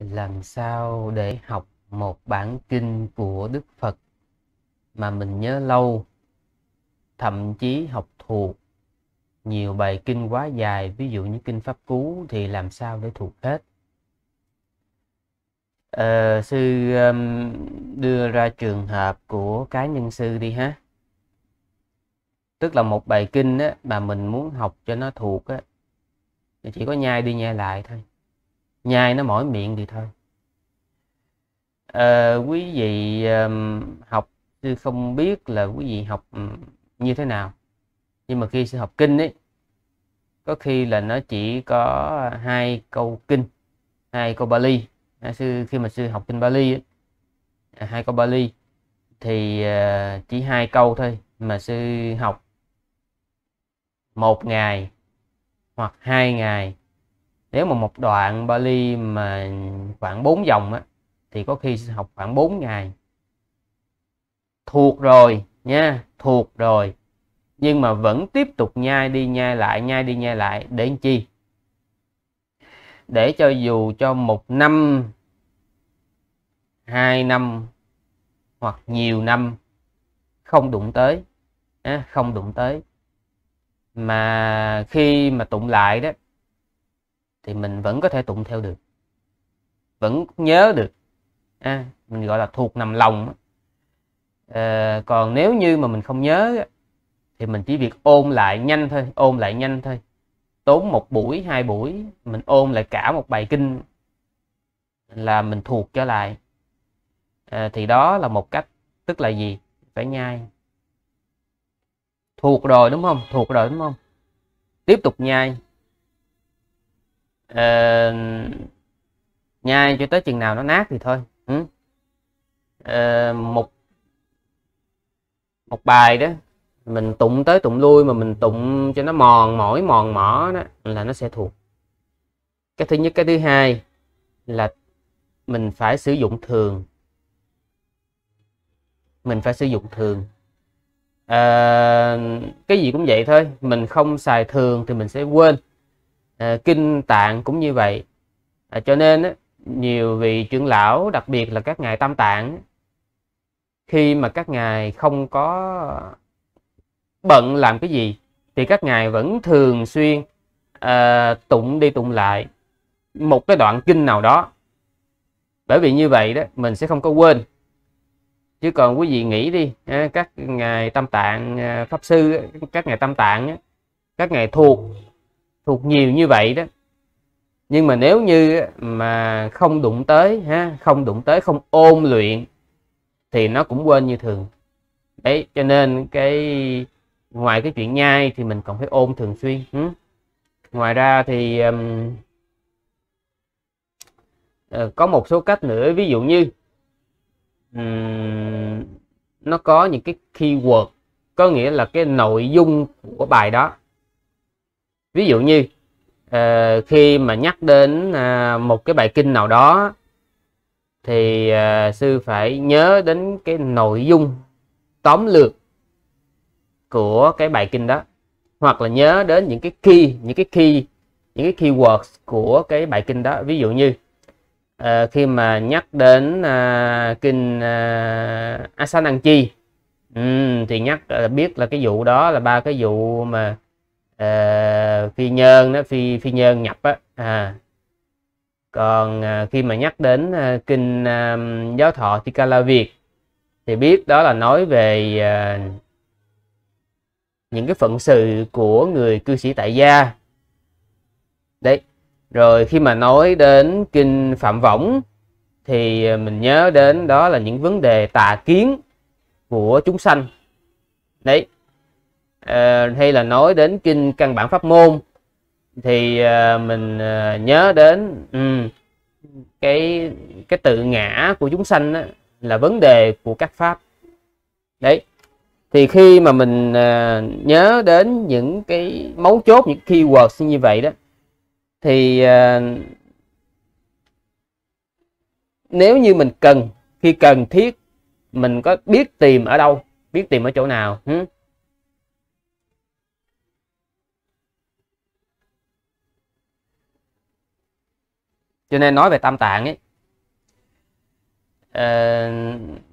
làm sao để học một bản kinh của đức phật mà mình nhớ lâu thậm chí học thuộc nhiều bài kinh quá dài ví dụ như kinh pháp cú thì làm sao để thuộc hết ờ, sư um, đưa ra trường hợp của cá nhân sư đi ha tức là một bài kinh á, mà mình muốn học cho nó thuộc á, thì chỉ có nhai đi nhai lại thôi nhai nó mỏi miệng thì thôi à, quý vị um, học sư không biết là quý vị học um, như thế nào nhưng mà khi sư học kinh ấy có khi là nó chỉ có hai câu kinh hai câu Bali à, sư khi mà sư học kinh Bali ấy, à, hai câu Bali thì uh, chỉ hai câu thôi mà sư học một ngày hoặc hai ngày nếu mà một đoạn Bali mà khoảng 4 dòng á thì có khi học khoảng 4 ngày thuộc rồi nha thuộc rồi nhưng mà vẫn tiếp tục nhai đi nhai lại nhai đi nhai lại để làm chi để cho dù cho một năm hai năm hoặc nhiều năm không đụng tới không đụng tới mà khi mà tụng lại đó thì mình vẫn có thể tụng theo được vẫn nhớ được à, mình gọi là thuộc nằm lòng à, còn nếu như mà mình không nhớ thì mình chỉ việc ôn lại nhanh thôi ôn lại nhanh thôi tốn một buổi hai buổi mình ôn lại cả một bài kinh là mình thuộc trở lại à, thì đó là một cách tức là gì phải nhai thuộc rồi đúng không thuộc rồi đúng không tiếp tục nhai ờ, nhai cho tới chừng nào nó nát thì thôi ừ. ờ, một một bài đó mình tụng tới tụng lui mà mình tụng cho nó mòn mỏi mòn mỏ đó là nó sẽ thuộc cái thứ nhất cái thứ hai là mình phải sử dụng thường mình phải sử dụng thường à, cái gì cũng vậy thôi mình không xài thường thì mình sẽ quên à, kinh tạng cũng như vậy à, cho nên nhiều vị trưởng lão đặc biệt là các ngài tam tạng khi mà các ngài không có bận làm cái gì thì các ngài vẫn thường xuyên à, tụng đi tụng lại một cái đoạn kinh nào đó bởi vì như vậy đó mình sẽ không có quên chứ còn quý vị nghĩ đi các ngài tam tạng pháp sư các ngài tam tạng các ngài thuộc thuộc nhiều như vậy đó nhưng mà nếu như mà không đụng tới ha không đụng tới không ôn luyện thì nó cũng quên như thường đấy cho nên cái ngoài cái chuyện nhai thì mình còn phải ôn thường xuyên ừ? ngoài ra thì um, có một số cách nữa ví dụ như um, nó có những cái keyword có nghĩa là cái nội dung của bài đó ví dụ như uh, khi mà nhắc đến uh, một cái bài kinh nào đó thì uh, sư phải nhớ đến cái nội dung tóm lược của cái bài kinh đó hoặc là nhớ đến những cái key những cái key những cái keywords của cái bài kinh đó ví dụ như uh, khi mà nhắc đến uh, kinh uh, à, Asanang Chi um, thì nhắc uh, biết là cái vụ đó là ba cái vụ mà à, phi nhân đó phi phi nhân nhập á à. còn à, khi mà nhắc đến à, kinh à, giáo thọ Tikala Việt thì biết đó là nói về à, những cái phận sự của người cư sĩ tại gia đấy rồi khi mà nói đến kinh phạm võng thì à, mình nhớ đến đó là những vấn đề tà kiến của chúng sanh đấy Ờ, hay là nói đến kinh căn bản pháp môn thì uh, mình uh, nhớ đến um, cái cái tự ngã của chúng sanh đó, là vấn đề của các pháp đấy thì khi mà mình uh, nhớ đến những cái mấu chốt những keywords như vậy đó thì uh, nếu như mình cần khi cần thiết mình có biết tìm ở đâu biết tìm ở chỗ nào hmm? cho nên nói về tam tạng ấy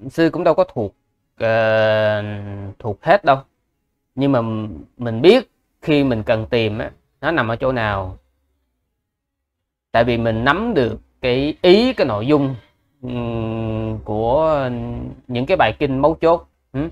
uh, sư cũng đâu có thuộc uh, thuộc hết đâu nhưng mà mình biết khi mình cần tìm á, nó nằm ở chỗ nào tại vì mình nắm được cái ý cái nội dung um, của những cái bài kinh mấu chốt ừ.